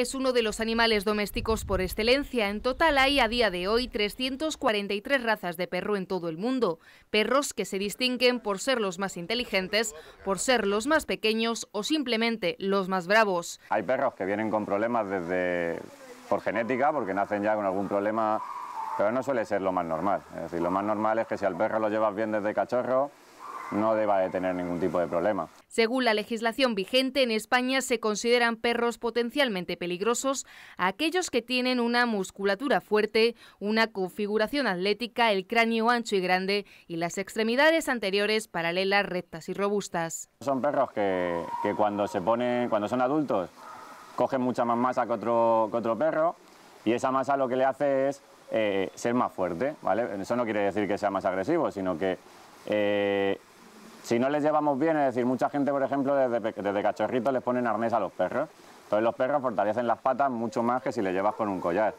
es uno de los animales domésticos por excelencia. En total hay a día de hoy 343 razas de perro en todo el mundo. Perros que se distinguen por ser los más inteligentes, por ser los más pequeños o simplemente los más bravos. Hay perros que vienen con problemas desde por genética, porque nacen ya con algún problema, pero no suele ser lo más normal. Es decir, lo más normal es que si al perro lo llevas bien desde cachorro, no deba de tener ningún tipo de problema. Según la legislación vigente, en España se consideran perros potencialmente peligrosos aquellos que tienen una musculatura fuerte, una configuración atlética, el cráneo ancho y grande y las extremidades anteriores paralelas, rectas y robustas. Son perros que, cuando, se ponen, cuando son adultos cogen mucha más masa que otro, que otro perro y esa masa lo que le hace es eh, ser más fuerte. ¿vale? Eso no quiere decir que sea más agresivo, sino que... Eh, si no les llevamos bien, es decir, mucha gente, por ejemplo, desde, desde cachorritos les ponen arnés a los perros. Entonces los perros fortalecen las patas mucho más que si le llevas con un collar.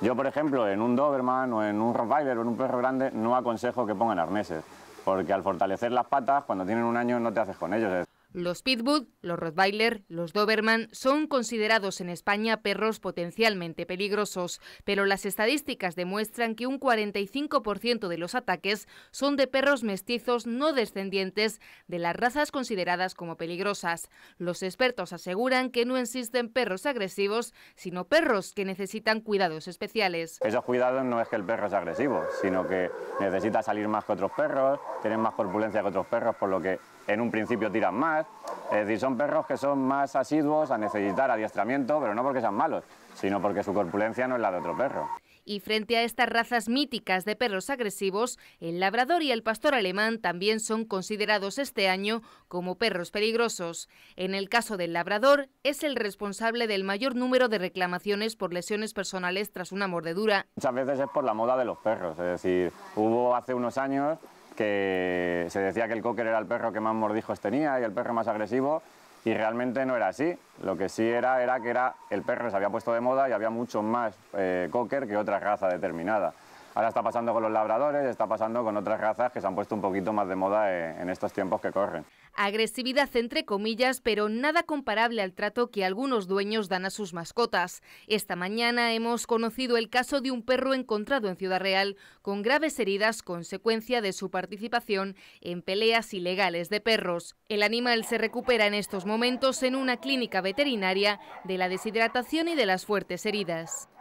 Yo, por ejemplo, en un Doberman o en un Rottweiler o en un perro grande, no aconsejo que pongan arneses, porque al fortalecer las patas, cuando tienen un año no te haces con ellos. Los Pitbull, los Rottweiler, los Doberman son considerados en España perros potencialmente peligrosos, pero las estadísticas demuestran que un 45% de los ataques son de perros mestizos no descendientes de las razas consideradas como peligrosas. Los expertos aseguran que no existen perros agresivos, sino perros que necesitan cuidados especiales. Esos cuidados no es que el perro es agresivo, sino que necesita salir más que otros perros, tener más corpulencia que otros perros, por lo que en un principio tiran más. Es decir, son perros que son más asiduos a necesitar adiestramiento, pero no porque sean malos, sino porque su corpulencia no es la de otro perro. Y frente a estas razas míticas de perros agresivos, el labrador y el pastor alemán también son considerados este año como perros peligrosos. En el caso del labrador, es el responsable del mayor número de reclamaciones por lesiones personales tras una mordedura. Muchas veces es por la moda de los perros, es decir, hubo hace unos años que se decía que el cocker era el perro que más mordijos tenía y el perro más agresivo, y realmente no era así. Lo que sí era, era que era el perro se había puesto de moda y había mucho más eh, cocker que otra raza determinada. Ahora está pasando con los labradores, está pasando con otras razas que se han puesto un poquito más de moda eh, en estos tiempos que corren. Agresividad entre comillas, pero nada comparable al trato que algunos dueños dan a sus mascotas. Esta mañana hemos conocido el caso de un perro encontrado en Ciudad Real con graves heridas consecuencia de su participación en peleas ilegales de perros. El animal se recupera en estos momentos en una clínica veterinaria de la deshidratación y de las fuertes heridas.